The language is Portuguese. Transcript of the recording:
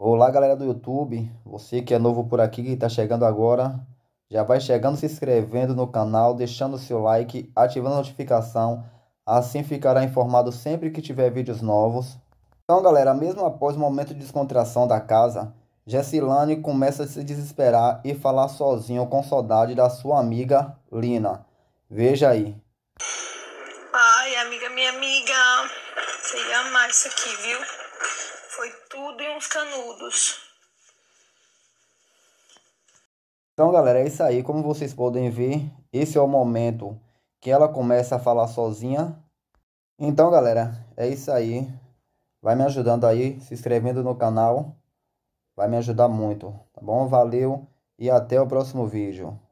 Olá, galera do YouTube. Você que é novo por aqui e está chegando agora, já vai chegando, se inscrevendo no canal, deixando seu like, ativando a notificação. Assim ficará informado sempre que tiver vídeos novos. Então, galera, mesmo após o momento de descontração da casa, Jessilane começa a se desesperar e falar sozinho com saudade da sua amiga Lina. Veja aí. Ai, amiga, minha amiga, você ia amar isso aqui, viu? Foi tudo em uns canudos. Então, galera, é isso aí. Como vocês podem ver, esse é o momento que ela começa a falar sozinha. Então, galera, é isso aí. Vai me ajudando aí, se inscrevendo no canal. Vai me ajudar muito, tá bom? Valeu e até o próximo vídeo.